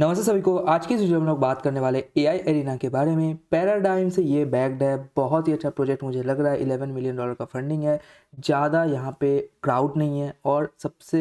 नमस्ते सभी को आज की इस वीडियो में लोग बात करने वाले ए आई एरिना के बारे में पैराडाइम से ये बैग्ड है बहुत ही अच्छा प्रोजेक्ट मुझे लग रहा है 11 मिलियन डॉलर का फंडिंग है ज़्यादा यहाँ पे क्राउड नहीं है और सबसे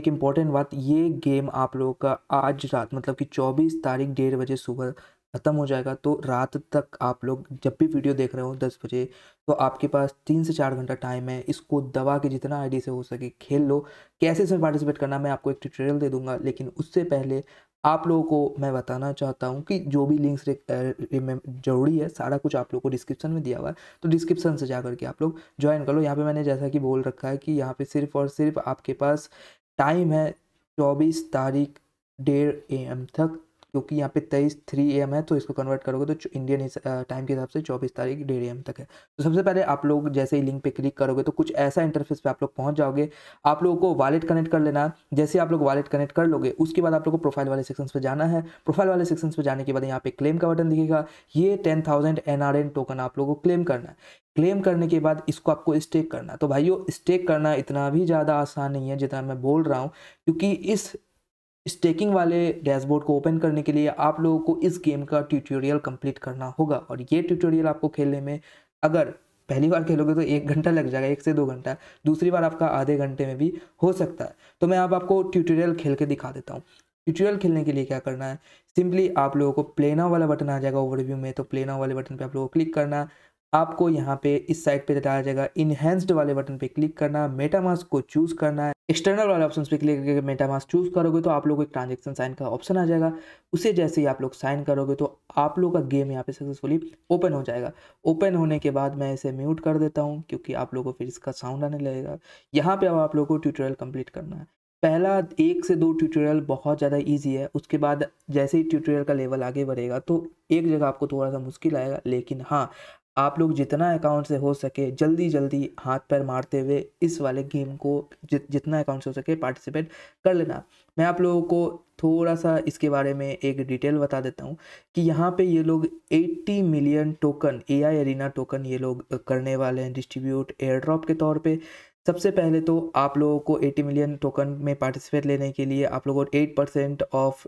एक इम्पॉर्टेंट बात ये गेम आप लोगों का आज रात मतलब कि 24 तारीख डेढ़ बजे सुबह ख़त्म हो जाएगा तो रात तक आप लोग जब भी वीडियो देख रहे हो दस बजे तो आपके पास तीन से चार घंटा टाइम है इसको दबा के जितना आईडी से हो सके खेल लो कैसे इसमें पार्टिसिपेट करना मैं आपको एक ट्यूटोरियल दे दूंगा लेकिन उससे पहले आप लोगों को मैं बताना चाहता हूँ कि जो भी लिंक्स जरूरी है सारा कुछ आप लोगों को डिस्क्रिप्शन में दिया हुआ है तो डिस्क्रिप्शन से जा करके आप लोग ज्वाइन कर लो यहाँ पे मैंने जैसा कि बोल रखा है कि यहाँ पे सिर्फ और सिर्फ आपके पास टाइम है चौबीस तारीख डेढ़ ए एम तक क्योंकि यहाँ पे तेईस थ्री एम है तो इसको कन्वर्ट करोगे तो इंडियन टाइम के हिसाब से चौबीस तारीख डेढ़ एम तक है तो सबसे पहले आप लोग जैसे ही लिंक पे क्लिक करोगे तो कुछ ऐसा इंटरफेस पे आप लोग पहुँच जाओगे आप लोगों को वालेट कनेक्ट कर लेना जैसे आप लोग वालेट कनेक्ट कर लोगे उसके बाद आप लोग को प्रोफाइल वाले सेक्शन पर जाना है प्रोफाइल वाले सेक्शन पर जाने के बाद यहाँ पे क्लेम का बटन दिखेगा ये टेन थाउजेंड एन टोकन आप लोगों को क्लेम करना है क्लेम करने के बाद इसको आपको स्टेक करना तो भाइयों स्टेक करना इतना भी ज़्यादा आसान नहीं है जितना मैं बोल रहा हूँ क्योंकि इस स्टेकिंग वाले डैशबोर्ड को ओपन करने के लिए आप लोगों को इस गेम का ट्यूटोरियल कंप्लीट करना होगा और ये ट्यूटोरियल आपको खेलने में अगर पहली बार खेलोगे तो एक घंटा लग जाएगा एक से दो घंटा दूसरी बार आपका आधे घंटे में भी हो सकता है तो मैं आप आपको ट्यूटोरियल खेल के दिखा देता हूँ ट्यूटोरियल खेलने के लिए क्या करना है सिंपली आप लोगों को प्लेना वाला बटन आ जाएगा ओवरव्यू में तो प्लेना वाले बटन पर आप लोगों को क्लिक करना आपको यहाँ पे इस साइड पे डाला जाएगा इनहेंस्ड वाले बटन पे क्लिक करना मेटामास्क को चूज़ करना है एक्सटर्नल वाले ऑप्शन पे क्लिक करके मेटामास चूज़ करोगे तो आप लोग को एक ट्रांजेक्शन साइन का ऑप्शन आ जाएगा उसे जैसे ही आप लोग साइन करोगे तो आप लोग का गेम यहाँ पे सक्सेसफुली ओपन हो जाएगा ओपन होने के बाद मैं इसे म्यूट कर देता हूँ क्योंकि आप लोगों को फिर इसका साउंड आने लगेगा यहाँ पर अब आप लोग को ट्यूटोरियल कम्प्लीट करना है पहला एक से दो ट्यूटोरियल बहुत ज़्यादा इजी है उसके बाद जैसे ही ट्यूटोरियल का लेवल आगे बढ़ेगा तो एक जगह आपको थोड़ा सा मुश्किल आएगा लेकिन हाँ आप लोग जितना अकाउंट से हो सके जल्दी जल्दी हाथ पैर मारते हुए इस वाले गेम को जि, जितना अकाउंट से हो सके पार्टिसिपेट कर लेना मैं आप लोगों को थोड़ा सा इसके बारे में एक डिटेल बता देता हूँ कि यहाँ पे ये लोग 80 million token A I token ये लोग करने वाले हैं डिस्ट्रीब्यूट एयर ड्रॉप के तौर पर सबसे पहले तो आप लोगों को 80 मिलियन टोकन में पार्टिसिपेट लेने के लिए आप लोगों को एट परसेंट ऑफ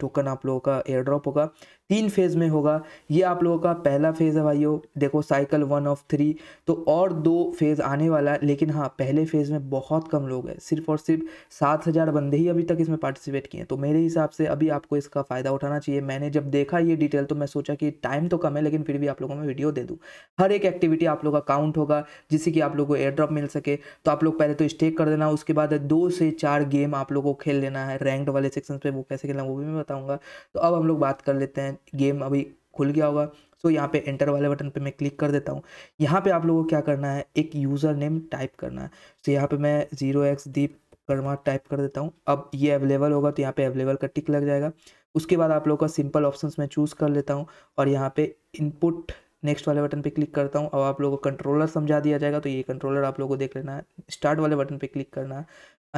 टोकन आप लोगों का एयर ड्रॉप होगा तीन फेज़ में होगा ये आप लोगों का पहला फेज़ है भाइयों देखो साइकिल वन ऑफ थ्री तो और दो फेज़ आने वाला है लेकिन हाँ पहले फेज़ में बहुत कम लोग हैं सिर्फ और सिर्फ सात हज़ार बंदे ही अभी तक इसमें पार्टिसिपेट किए हैं तो मेरे हिसाब से अभी आपको इसका फ़ायदा उठाना चाहिए मैंने जब देखा ये डिटेल तो मैं सोचा कि टाइम तो कम है लेकिन फिर भी आप लोगों में वीडियो दे दूँ हर एक एक्टिविटी आप लोग का काउंट होगा जिससे कि आप लोग को एयर ड्रॉप मिल सके तो आप लोग पहले तो स्टेक कर देना उसके बाद दो से चार गेम आप लोग को खेल लेना है रैंक वाले सेक्शन पर वो कैसे खेलना वो भी मैं बताऊँगा तो अब हम लोग बात कर लेते हैं गेम अभी खुल गया होगा सो यहाँ पे एंटर वाले बटन पे मैं क्लिक कर देता हूँ यहाँ पे आप लोगों को क्या करना है एक यूज़र नेम टाइप करना है सो यहाँ पे मैं zero x deep karma type कर देता हूँ अब ये अवेलेबल होगा तो यहाँ पे अवेलेबल का टिक लग जाएगा उसके बाद आप लोगों का सिंपल ऑप्शन मैं चूज़ कर लेता हूँ और यहाँ पे इनपुट नेक्स्ट वाले बटन पर क्लिक करता हूँ अब आप लोगों को कंट्रोलर समझा दिया जाएगा तो ये कंट्रोलर आप लोगों को देख लेना है स्टार्ट वाले बटन पर क्लिक करना है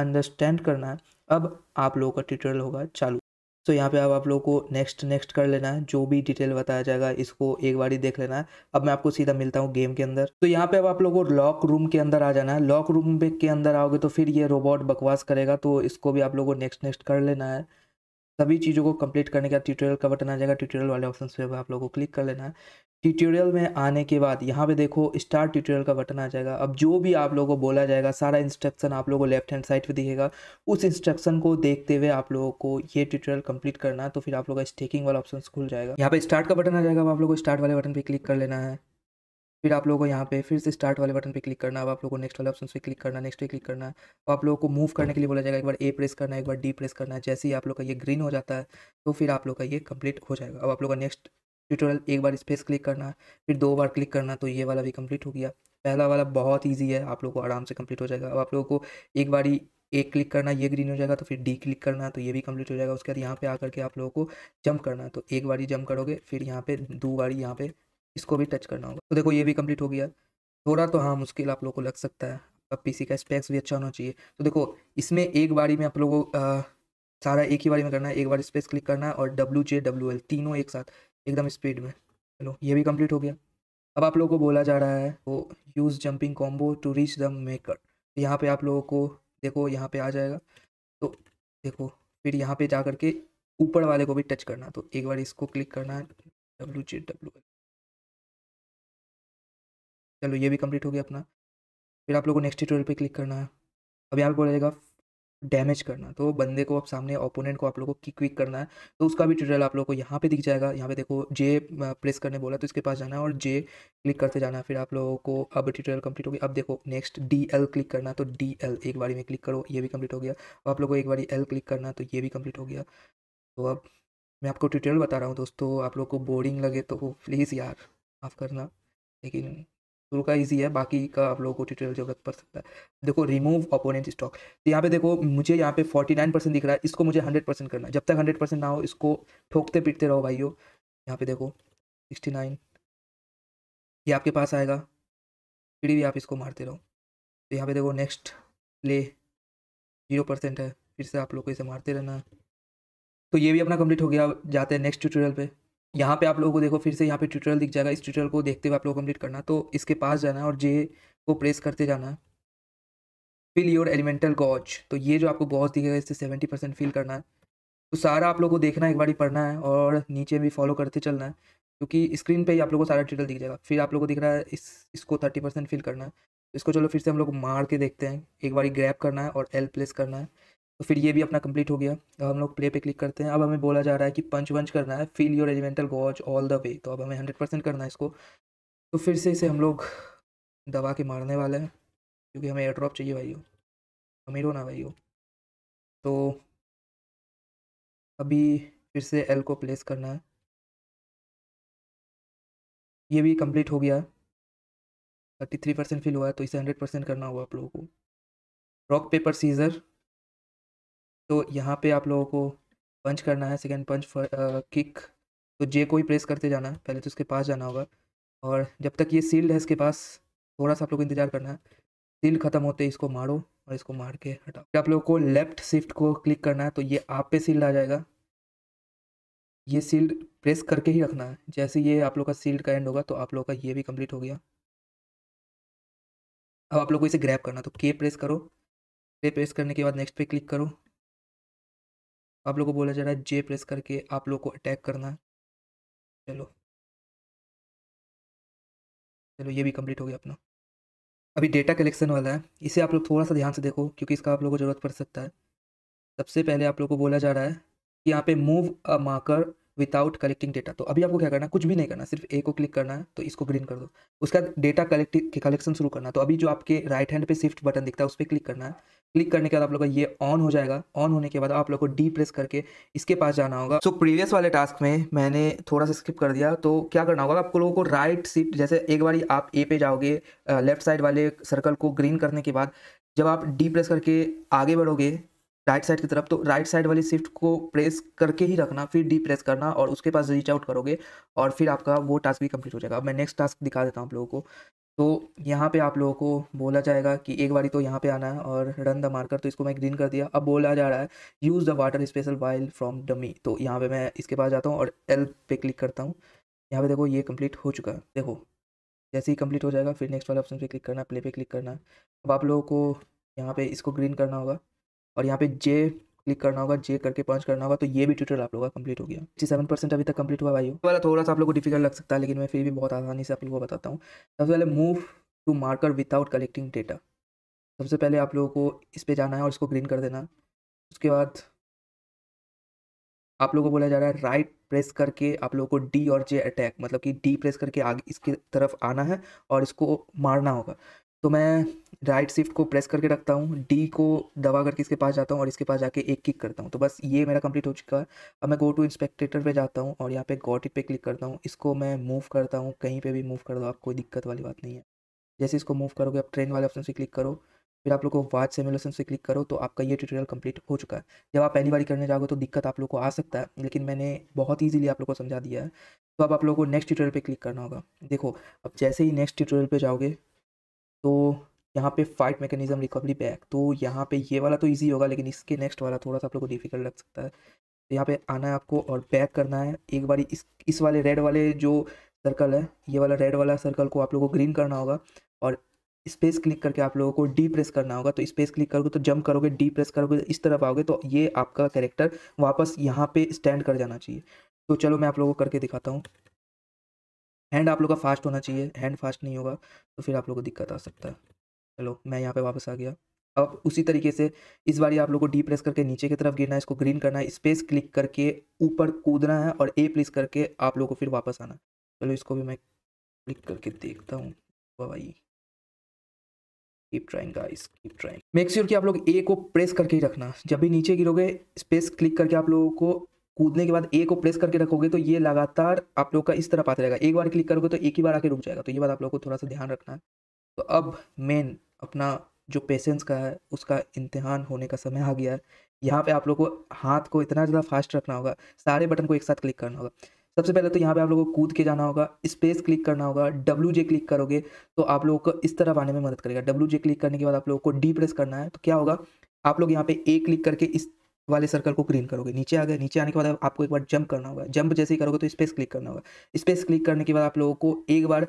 अंडरस्टैंड करना है अब आप लोगों का ट्यूटोरियल होगा चालू तो यहाँ पे अब आप लोग को नेक्स्ट नेक्स्ट कर लेना है जो भी डिटेल बताया जाएगा इसको एक बार ही देख लेना है अब मैं आपको सीधा मिलता हूँ गेम के अंदर तो यहाँ पे अब आप लोगों को लॉक रूम के अंदर आ जाना है लॉक रूम के अंदर आओगे तो फिर ये रोबोट बकवास करेगा तो इसको भी आप लोगों को नेक्स्ट नेक्स्ट कर लेना है सभी चीज़ों को कंप्लीट करने के बाद ट्यूटोरियल का बटन आ जाएगा ट्यूटोरियल वाले ऑप्शन पे आप लोगों को क्लिक कर लेना है ट्यूटोरियल में आने के बाद यहाँ पे देखो स्टार्ट ट्यूटोरियल का बटन आ जाएगा अब जो भी आप लोगों को बोला जाएगा सारा इंस्ट्रक्शन आप लोगों को लेफ्ट हैंड साइड पे दिखेगा उस इंस्ट्रक्शन को देखते हुए आप लोगों को ये ट्यूटोरियल कंप्लीट करना तो फिर आप लोगों का स्टेकिंग वाला ऑप्शन खुल जाएगा यहाँ पे स्टार्ट का बटन आ जाएगा आप लोगों को स्टार्ट वाले बटन पर क्लिक कर लेना है फिर आप लोगों को यहाँ पे फिर से स्टार्ट वाले बटन पे क्लिक करना अब आप लोगों को नेक्स्ट वाले ऑप्शन पे क्लिक करना नेक्स्ट पे क्लिक करना है तो आप लोगों को मूव करने के लिए बोला जाएगा एक बार ए प्रेस करना है एक बार डी प्रेस करना है जैसे ही आप लोग का ये ग्रीन हो जाता है तो फिर आप लोग का ये कंप्लीट हो जाएगा अब आप लोग का नेक्स्ट ट्यूटोरियल एक बार स्पेस क्लिक करना फिर दो बार क्लिक करना तो ये वाला भी कंप्लीट हो गया पहला वाला बहुत ईजी है आप लोग को आराम से कंप्लीट हो जाएगा अब आप लोगों को एक बार ही ए क्लिक करना ये ग्रीन हो जाएगा तो फिर डी क्लिक करना तो ये भी कंप्लीट हो जाएगा उसके बाद यहाँ पे आकर के आप लोगों को जंप करना तो एक ही जंप करोगे फिर यहाँ पे दो बार यहाँ पे इसको भी टच करना होगा तो देखो ये भी कंप्लीट हो गया थोड़ा तो हाँ मुश्किल आप लोग को लग सकता है अब पीसी का स्पेक्स भी अच्छा होना चाहिए तो देखो इसमें एक बारी में आप लोगों को सारा एक ही बारी में करना है एक बार स्पेस क्लिक करना है और डब्ल्यू जे डब्ल्यू एल तीनों एक साथ एकदम स्पीड में चलो ये भी कंप्लीट हो गया अब आप लोगों को बोला जा रहा है वो use jumping combo to reach the marker यहाँ पे आप लोगों को देखो यहाँ पे आ जाएगा तो देखो फिर यहाँ पे जा करके ऊपर वाले को भी टच करना तो एक बार इसको क्लिक करना है डब्ल्यू जे डब्ल्यू एल चलो ये भी कंप्लीट हो गया अपना फिर आप लोगों को नेक्स्ट ट्यूटोरियल पे क्लिक करना है अब यहाँ पे जाएगा डैमेज करना तो बंदे को आप सामने ओपोनेंट को आप लोगों को किक क्विक करना है तो उसका भी ट्यूटोरियल आप लोगों को यहाँ पे दिख जाएगा यहाँ पे देखो जे प्रेस करने बोला तो इसके पास जाना है और जे क्लिक करते जाना है फिर आप लोगों को अब ट्यूटोरियल कंप्लीट हो गया अब देखो नेक्स्ट डी एल क्लिक करना तो डी एल एक बारी में क्लिक करो ये भी कम्प्लीट हो गया और आप लोगों को एक बारी एल क्लिक करना तो ये भी कम्प्लीट हो गया तो अब मैं आपको ट्यूटोरियल बता रहा हूँ दोस्तों आप लोग को बोरिंग लगे तो प्लीज़ यार माफ़ करना लेकिन शुरू का इजी है बाकी का आप लोगों को ट्यूटोरियल जरूरत पड़ सकता है देखो रिमूव ऑपोनेंट स्टॉक तो यहाँ पे देखो मुझे यहाँ पे फोर्टी नाइन परसेंट दिख रहा है इसको मुझे हंड्रेड परसेंट करना जब तक हंड्रेड परसेंट ना हो इसको ठोकते पीटते रहो भाइयों यहाँ पे देखो सिक्सटी नाइन ये आपके पास आएगा फिर भी आप इसको मारते रहो तो यहाँ पे देखो नेक्स्ट ले जीरो परसेंट है फिर से आप लोग को इसे मारते रहना है तो ये भी अपना कंप्लीट हो गया जाते हैं नेक्स्ट ट्यूटोरियल पर यहाँ पे आप लोगों को देखो फिर से यहाँ पे ट्यूटोरियल दिख जाएगा इस ट्यूटोरियल को देखते हुए आप लोग कंप्लीट करना तो इसके पास जाना और जे को प्रेस करते जाना फिल योर एलिमेंटल गॉच तो ये जो आपको गॉच दिखेगा इससे सेवेंटी परसेंट फिल करना है तो सारा आप लोग को देखना है एक बार पढ़ना है और नीचे भी फॉलो करते चलना है क्योंकि स्क्रीन पर ही आप लोग को सारा ट्यूटोरियल दिख जाएगा फिर आप लोग को दिख रहा है इस इसको थर्टी परसेंट फिल करना है तो इसको चलो फिर से हम लोग मार के देखते हैं एक बार ग्रैप करना है और एल प्लेस करना है तो फिर ये भी अपना कंप्लीट हो गया अब हम लोग प्ले पे क्लिक करते हैं अब हमें बोला जा रहा है कि पंच वंच करना है feel your elemental watch all the way तो अब हमें हंड्रेड परसेंट करना है इसको तो फिर से इसे हम लोग दबा के मारने वाले हैं क्योंकि हमें एयर ड्रॉप चाहिए भाई हो अमीर हो ना भाई हो तो अभी फिर से एल को प्लेस करना है ये भी कम्प्लीट हो गया थर्टी थ्री परसेंट फिल हुआ है तो इसे हंड्रेड परसेंट करना होगा आप लोगों को रॉक पेपर सीजर तो यहाँ पे आप लोगों को पंच करना है सेकेंड पंच फर, आ, किक तो जे को ही प्रेस करते जाना है पहले तो उसके पास जाना होगा और जब तक ये सील्ड है इसके पास थोड़ा सा आप लोग को इंतजार करना है सील्ड ख़त्म होते इसको मारो और इसको मार के हटाओ आप लोगों को लेफ्ट शिफ्ट को क्लिक करना है तो ये आप पे सील्ड आ जाएगा ये सील्ड प्रेस करके ही रखना है जैसे ये आप लोग का सील्ड का एंड होगा तो आप लोगों का ये भी कंप्लीट हो गया अब आप लोग को इसे ग्रैप करना तो के प्रेस करो के प्रेस करने के बाद नेक्स्ट पे क्लिक करो आप लोग को बोला जा रहा है जे प्रेस करके आप लोग को अटैक करना है चलो चलो ये भी कंप्लीट हो गया अपना अभी डेटा कलेक्शन वाला है इसे आप लोग थोड़ा सा ध्यान से देखो क्योंकि इसका आप लोग को ज़रूरत पड़ सकता है सबसे पहले आप लोग को बोला जा रहा है कि यहाँ पे move a marker without collecting data तो अभी आपको क्या करना है कुछ भी नहीं करना सिर्फ ए को क्लिक करना है तो इसको ग्रीन कर दो उसका डेटा कलेक्टिंग कलेक्शन शुरू करना तो अभी जो आपके राइट हैंड पे शिफ्ट बटन दिखता है उस पर क्लिक करना है क्लिक करने के बाद आप लोगों का ये ऑन हो जाएगा ऑन होने के बाद आप लोग को डी प्रेस करके इसके पास जाना होगा सो so, प्रीवियस वाले टास्क में मैंने थोड़ा सा स्किप कर दिया तो क्या करना होगा आप लोगों को राइट शिफ्ट जैसे एक बार आप ए पे जाओगे लेफ्ट साइड वाले सर्कल को ग्रीन करने के बाद जब आप डी प्रेस करके आगे बढ़ोगे राइट साइड की तरफ तो राइट साइड वाली शिफ्ट को प्रेस करके ही रखना फिर डी प्रेस करना और उसके पास रीच आउट करोगे और फिर आपका वो टास्क भी कंप्लीट हो जाएगा अब मैं नेक्स्ट टास्क दिखा देता हूँ आप लोगों को तो यहाँ पे आप लोगों को बोला जाएगा कि एक बारी तो यहाँ पे आना है और रन द मार्कर तो इसको मैं ग्रीन कर दिया अब बोला जा रहा है use the water special while from dummy तो यहाँ पे मैं इसके पास जाता हूँ और एल पे क्लिक करता हूँ यहाँ पे देखो ये कंप्लीट हो चुका है देखो जैसे ही कंप्लीट हो जाएगा फिर नेक्स्ट वाले ऑप्शन पे क्लिक करना प्ले पे क्लिक करना अब आप लोगों को यहाँ पे इसको ग्रीन करना होगा और यहाँ पे जे क्लिक करना होगा जे करके पंच करना होगा तो ये भी ट्यूटोरियल आप लोगों का कंप्लीट हो गया सिक्सटी सेवन परसेंट अभी तक कंप्लीट हुआ भाई वाला थोड़ा सा आप लोगों को डिफिकल्ट लग सकता है लेकिन मैं फिर भी बहुत आसानी से आप लोगों को बताता हूँ सबसे पहले move to marker without collecting data सबसे पहले आप लोगों को इस पर जाना है और इसको ग्रीन कर देना उसके बाद आप लोगों को बोला जा रहा है राइट प्रेस करके आप लोगों को डी और जे अटैक मतलब कि डी प्रेस करके आगे इसकी तरफ आना है और इसको मारना होगा तो मैं राइट शिफ्ट को प्रेस करके रखता हूँ डी को दबा करके इसके पास जाता हूँ और इसके पास जाके एक किक करता हूँ तो बस ये मेरा कंप्लीट हो चुका है अब मैं गो टू इंस्पेक्टेटर पे जाता हूँ और यहाँ पे गॉट इट पे क्लिक करता हूँ इसको मैं मूव करता हूँ कहीं पे भी मूव कर दो आप कोई दिक्कत वाली बात नहीं है जैसे इसको मूव करोगे आप ट्रेन वाले ऑप्शन से क्लिक करो फिर आप लोग को वाच सिमुलेशन से क्लिक करो तो आपका ये ट्यूटोरियल कंप्लीट हो चुका है जब आप पहली बार करने जाओगे तो दिक्कत आप लोग को आ सकता है लेकिन मैंने बहुत ईजिली आप लोग को समझा दिया है तो अब आप लोग को नेक्स्ट ट्यूटोरियल पे क्लिक करना होगा देखो अब जैसे ही नेक्स्ट ट्यूटोरियल पे जाओगे तो यहाँ पे फाइट मैकेनिज्म रिकवरी बैक तो यहाँ पे ये वाला तो इजी होगा लेकिन इसके नेक्स्ट वाला थोड़ा सा आप लोग को डिफिकल्ट लग सकता है तो यहाँ पे आना है आपको और बैक करना है एक बार इस इस वाले रेड वाले जो सर्कल है ये वाला रेड वाला सर्कल को आप लोगों को ग्रीन करना होगा और स्पेस क्लिक करके आप लोगों को डी प्रेस करना होगा तो स्पेस क्लिक करोगे तो जंप करोगे डी प्रेस करोगे तो इस तरफ आओगे तो ये आपका कैरेक्टर वापस यहाँ पे स्टैंड कर जाना चाहिए तो चलो मैं आप लोगों को करके दिखाता हूँ हैंड आप लोग का फास्ट होना चाहिए हैंड फास्ट नहीं होगा तो फिर आप लोग को दिक्कत आ सकता है चलो मैं यहाँ पे वापस आ गया अब उसी तरीके से इस बार आप लोग को डी प्रेस करके नीचे की तरफ गिरना है इसको ग्रीन करना है स्पेस क्लिक करके ऊपर कूदना है और ए प्रेस करके आप लोग को फिर वापस आना चलो इसको भी मैं क्लिक करके देखता हूँ भाई keep trying guys keep trying make sure कि आप लोग ए को प्रेस करके ही रखना जब भी नीचे गिरोगे स्पेस क्लिक करके आप लोगों को कूदने के बाद ए को प्रेस करके रखोगे तो ये लगातार आप लोग का इस तरफ आते रहेगा एक बार क्लिक करोगे तो एक ही बार आके रुक जाएगा तो ये बात आप लोग को थोड़ा सा ध्यान रखना है तो अब मेन अपना जो पेशेंस का है उसका इम्तहान होने का समय आ गया है यहाँ पे आप लोग को हाथ को इतना ज़्यादा फास्ट रखना होगा सारे बटन को एक साथ क्लिक करना होगा सबसे पहले तो यहाँ पे आप लोगों को कूद के जाना होगा स्पेस क्लिक करना होगा डब्ल्यू जे क्लिक करोगे तो आप लोगों को इस तरफ आने में मदद करेगा डब्ल्यू जे क्लिक करने के बाद आप लोगों को डी प्रेस करना है तो क्या होगा आप लोग यहाँ पे ए क्लिक करके इस वाले सर्कल को ग्रीन करोगे नीचे आ गए नीचे आने के बाद आपको एक बार जंप करना होगा जंप जैसे ही करोगे तो स्पेस क्लिक करना होगा स्पेस क्लिक करने के बाद आप लोगों को एक बार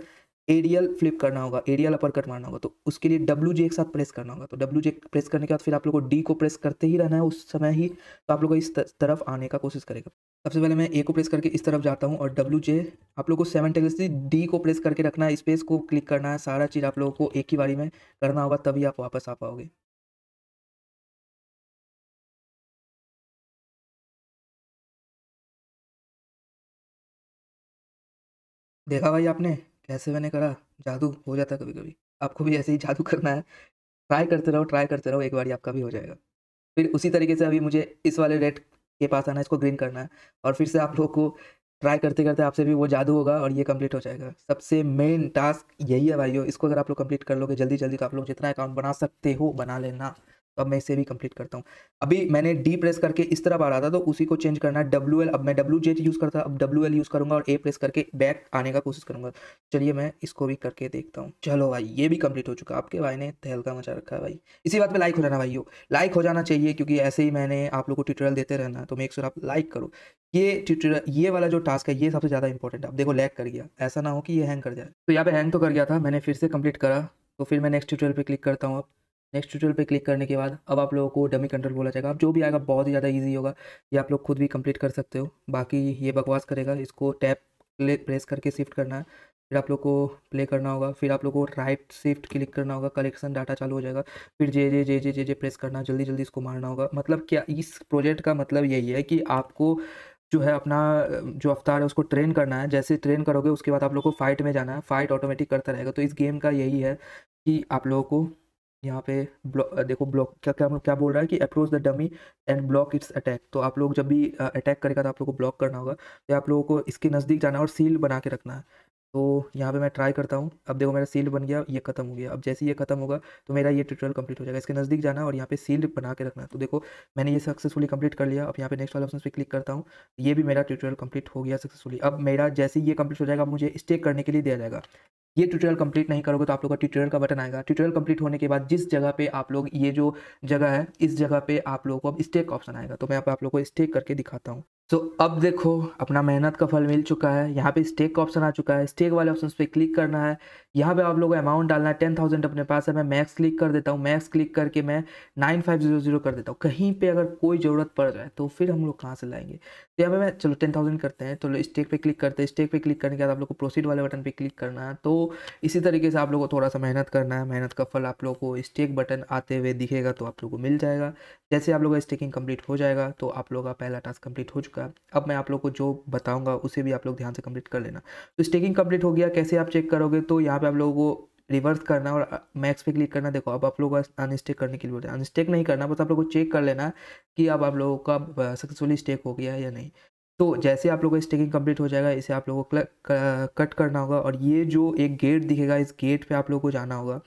एरियल फ्लिप करना होगा एरियल अपर कट मारना होगा तो उसके लिए डब्ल्यू जे एक साथ प्रेस करना होगा तो डब्ल्यू जे प्रेस करने के बाद फिर आप लोग को डी को प्रेस करते ही रहना है उस समय ही तो आप लोग को इस तरफ आने का कोशिश करेगा सबसे पहले मैं ए को प्रेस करके इस तरफ जाता हूँ और डब्ल्यू जे आप लोग को सेवन टेक्स डी को प्रेस करके रखना है स्पेस को क्लिक करना है सारा चीज़ आप लोगों को एक ही बारी में करना होगा तभी आप वापस आ पाओगे देखा भाई आपने कैसे मैंने करा जादू हो जाता कभी कभी आपको भी ऐसे ही जादू करना है ट्राई करते रहो ट्राई करते रहो एक बार आपका भी हो जाएगा फिर उसी तरीके से अभी मुझे इस वाले रेड के पास आना है इसको ग्रीन करना है और फिर से आप लोग को ट्राई करते करते आपसे भी वो जादू होगा और ये कंप्लीट हो जाएगा सबसे मेन टास्क यही है भाइयों इसको अगर आप लोग कंप्लीट कर लोगे जल्दी जल्दी तो आप लोग जितना अकाउंट बना सकते हो बना लेना अब मैं इसे भी कंप्लीट करता हूँ अभी मैंने डी प्रेस करके इस तरह आ रहा था तो उसी को चेंज करना है डब्ल्यू अब मैं डब्ल्यू जे यूज़ करता अब डब्ल्यू एल यूज़ करूँगा और ए प्रेस करके बैक आने का कोशिश करूँगा चलिए मैं इसको भी करके देखता हूँ चलो भाई ये भी कंप्लीट हो चुका आपके भाई ने तहलका मचा रखा है भाई इसी बात पर लाइक हो जाना भाई लाइक हो जाना चाहिए क्योंकि ऐसे ही मैंने आप लोग को ट्यूटोरियल देते रहना तो मेक श्योर आप लाइक करो ये ट्यूटोरियल ये वाला जो टास्क है ये सबसे ज़्यादा इंपॉर्टेंट है आप देखो लैग कर गया ऐसा ना हो कि ये हैंग कर जाए तो यहाँ पे हैंग तो कर गया था मैंने फिर से कंप्लीट करा तो फिर मैं नेक्स्ट ट्यूटोरियल पे क्लिक करता हूँ अब नेक्स्ट ट्यूटोरियल पे क्लिक करने के बाद अब आप लोगों को डमी कंट्रोल बोला जाएगा अब जो भी आएगा बहुत ही ज़्यादा ईजी होगा ये आप लोग खुद भी कंप्लीट कर सकते हो बाकी ये बकवास करेगा इसको टैप प्रेस करके शिफ्ट करना है फिर आप लोग को प्ले करना होगा फिर आप लोग को राइट शिफ्ट क्लिक करना होगा कलेक्शन डाटा चालू हो जाएगा फिर जे जे जे जे जे जे प्रेस करना जल्दी जल्दी इसको मारना होगा मतलब क्या इस प्रोजेक्ट का मतलब यही है कि आपको जो है अपना जो अवतार है उसको ट्रेन करना है जैसे ट्रेन करोगे उसके बाद आप लोग को फाइट में जाना है फाइट ऑटोमेटिक करता रहेगा तो इस गेम का यही है कि आप लोगों को यहाँ पे ब्लॉक देखो ब्लॉक क्या क्या क्या बोल रहा है कि approach the dummy and block its attack तो आप लोग जब भी अटैक करेगा तो आप लोग को ब्लॉक करना होगा तो आप लोगों को इसके नज़दीक जाना और सील बना के रखना है तो यहाँ पे मैं ट्राई करता हूँ अब देखो मेरा सील बन गया ये खत्म हो गया अब जैसे ये खत्म होगा तो मेरा ये ट्यूटोरियल कंप्लीट हो जाएगा इसके नज़दीक जाना और यहाँ पे सील बना के रखना तो देखो मैंने ये सक्सेसफुली कंप्लीट कर लिया अब यहाँ पे नेक्स्ट वाले ऑप्शन पे क्लिक करता हूँ ये भी मेरा ट्यूटोरियल कंप्लीट हो गया सक्सेसफुली अब मेरा जैसे ये कंप्लीट हो जाएगा अब मुझे स्टेक करने के लिए दिया जाएगा ये ट्यूटोरियल कंप्लीट नहीं करोगे तो आप लोग का ट्यूटोरियल का बटन आएगा ट्यूटोरियल कंप्लीट होने के बाद जिस जगह पे आप लोग ये जो जगह है इस जगह पे आप लोगों को अब स्टेक ऑप्शन आएगा तो मैं आप, आप लोग को स्टेक करके दिखाता हूँ सो so, अब देखो अपना मेहनत का फल मिल चुका है यहाँ पे स्टेक का ऑप्शन आ चुका है स्टेक वाले ऑप्शन पे क्लिक करना है यहाँ पे आप लोगों को अमाउंट डालना है टेन थाउजेंड अपने पास है मैं मैक्स क्लिक कर देता हूँ मैक्स क्लिक करके मैं नाइन फाइव जीरो जीरो कर देता हूँ कहीं पे अगर कोई ज़रूरत पड़ जाए तो फिर हम लोग कहाँ से लाएंगे तो यहाँ पे मैं चलो टेन थाउजेंड करते हैं तो स्टेक पे क्लिक करते हैं स्टेक पे क्लिक करने के बाद आप लोग को प्रोसीड वाले बटन पर क्लिक करना है तो इसी तरीके से आप लोगों को थोड़ा सा मेहनत करना है मेहनत का फल आप लोग को स्टेक बटन आते हुए दिखेगा तो आप लोग को मिल जाएगा जैसे आप लोगों का स्टेकिंग कंप्लीट हो जाएगा तो आप लोगों का पहला टास्क कंप्लीट हो चुका है अब मैं आप लोग को जो बताऊँगा उसे भी आप लोग ध्यान से कंप्लीट कर लेना तो स्टेकिंग कंप्लीट हो गया कैसे आप चेक करोगे तो यहाँ पर आप लोगों को रिवर्स करना और मैक्स पे क्लिक करना देखो अब आप लोगों का अनस्टेक करने के लिए बोलते हैं अनस्टेक नहीं करना बस आप लोगों को चेक कर लेना कि अब आप लोगों का सक्सेसफुली स्टेक हो गया है या नहीं तो जैसे आप लोगों का स्टेकिंग कंप्लीट हो जाएगा इसे आप लोगों को कट करना होगा और ये जो एक गेट दिखेगा इस गेट पे आप लोगों को जाना होगा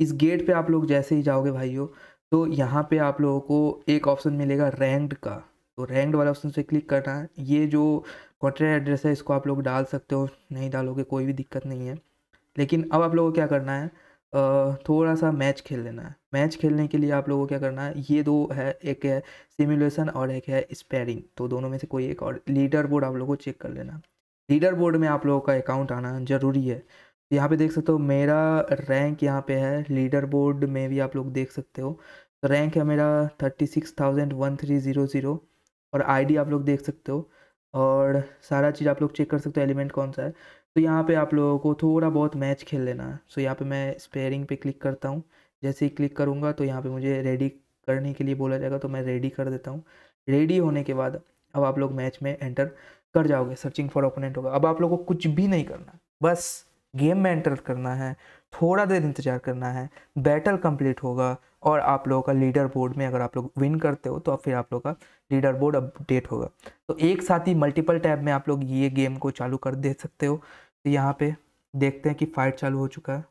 इस गेट पे आप लोग जैसे ही जाओगे भाइयों तो यहाँ पे आप लोगों को एक ऑप्शन मिलेगा रैंक्ड का तो रैंक्ड वाला ऑप्शन से क्लिक करना है ये जो कॉन्ट्रैक्ट एड्रेस है इसको आप लोग डाल सकते हो नहीं डालोगे कोई भी दिक्कत नहीं है लेकिन अब आप लोगों को क्या करना है थोड़ा सा मैच खेल लेना है मैच खेलने के लिए आप लोगों को क्या करना है ये दो है एक है सिमुलेशन और एक है स्पेरिंग तो दोनों में से कोई एक और लीडर बोर्ड आप लोगों को चेक कर लेना लीडर बोर्ड में आप लोगों का अकाउंट आना ज़रूरी है यहाँ पे देख सकते हो मेरा रैंक यहाँ पे है लीडर बोर्ड में भी आप लोग देख सकते हो तो रैंक है मेरा thirty six thousand one three zero zero और आई आप लोग देख सकते हो और सारा चीज़ आप लोग चेक कर सकते हो एलिमेंट कौन सा है तो यहाँ पे आप लोगों को थोड़ा बहुत मैच खेल लेना है सो यहाँ पे मैं स्पेयरिंग पे क्लिक करता हूँ जैसे ही क्लिक करूँगा तो यहाँ पे मुझे रेडी करने के लिए बोला जाएगा तो मैं रेडी कर देता हूँ रेडी होने के बाद अब आप लोग मैच में एंटर कर जाओगे सर्चिंग फॉर ओपोनेंट होगा अब आप लोग को कुछ भी नहीं करना बस गेम में एंटर करना है थोड़ा देर इंतज़ार करना है बैटल कम्प्लीट होगा और आप लोगों का लीडर बोर्ड में अगर आप लोग विन करते हो तो फिर आप लोगों का लीडर बोर्ड अपडेट होगा तो एक साथ ही मल्टीपल टैब में आप लोग ये गेम को चालू कर दे सकते हो तो यहाँ पे देखते हैं कि फाइट चालू हो चुका है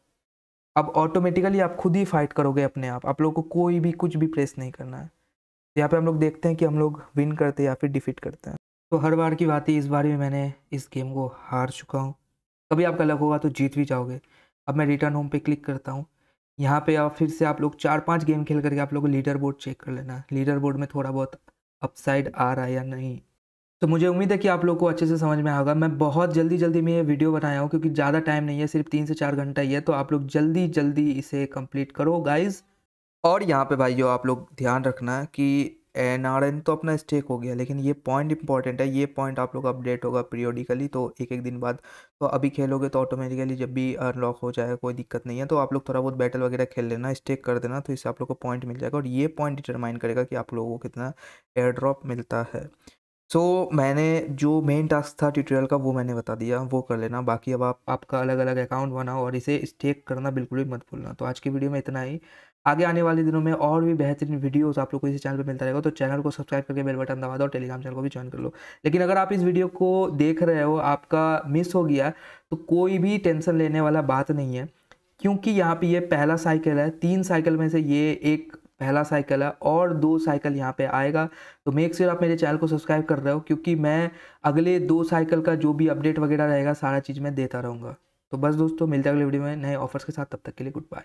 अब ऑटोमेटिकली आप खुद ही फाइट करोगे अपने आप आप लोग को कोई भी कुछ भी प्रेस नहीं करना है तो यहाँ पे हम लोग देखते हैं कि हम लोग विन करते हैं या फिर डिफीट करते हैं तो हर बार की बात ही इस बार भी मैंने इस गेम को हार चुका हूँ कभी आपका लग होगा तो जीत भी जाओगे अब मैं रिटर्न होम पे क्लिक करता हूँ यहाँ पे आप फिर से आप लोग चार पांच गेम खेल करके आप लोग लीडर बोर्ड चेक कर लेना लीडर बोर्ड में थोड़ा बहुत अपसाइड आ रहा है या नहीं तो मुझे उम्मीद है कि आप लोग को अच्छे से समझ में आएगा मैं बहुत जल्दी जल्दी में ये वीडियो बनाया हूँ क्योंकि ज़्यादा टाइम नहीं है सिर्फ तीन से चार घंटा ही है तो आप लोग जल्दी जल्दी इसे कम्प्लीट करो गाइज और यहाँ पर भाइयों आप लोग ध्यान रखना कि एन आर एन तो अपना स्टेक हो गया लेकिन ये पॉइंट इंपॉर्टेंट है ये पॉइंट आप लोग अपडेट होगा पीरियोडिकली तो एक एक दिन बाद तो अभी खेलोगे तो ऑटोमेटिकली जब भी अनलॉक हो जाएगा कोई दिक्कत नहीं है तो आप लोग थोड़ा बहुत बैटल वगैरह खेल लेना स्टेक कर देना तो इससे आप लोग को पॉइंट मिल जाएगा और ये पॉइंट डिटरमाइन करेगा कि आप लोगों को कितना एयर ड्रॉप मिलता है सो so, मैंने जो मेन टास्क था ट्यूटोरियल का वो मैंने बता दिया वो कर लेना बाकी अब आप आपका अलग अलग अकाउंट बनाओ और इसे स्टेक करना बिल्कुल भी मत भूलना तो आज की वीडियो में इतना ही आगे आने वाले दिनों में और भी बेहतरीन वीडियोस आप लोग को इसी चैनल पर मिलता रहेगा तो चैनल को सब्सक्राइब करके बेल बटन दबा दो टेलीग्राम चैनल को भी ज्वाइन कर लो लेकिन अगर आप इस वीडियो को देख रहे हो आपका मिस हो गया तो कोई भी टेंशन लेने वाला बात नहीं है क्योंकि यहाँ पे ये पहला साइकिल है तीन साइकिल में से ये एक पहला साइकिल है और दो साइकिल यहाँ पे आएगा तो मेक श्योर आप मेरे चैनल को सब्सक्राइब कर रहे हो क्योंकि मैं अगले दो साइकिल का जो भी अपडेट वगैरह रहेगा सारा चीज़ मैं देता रहूँगा तो बस दोस्तों मिलते हैं अगले वीडियो में नए ऑफर्स के साथ तब तक के लिए गुड बाय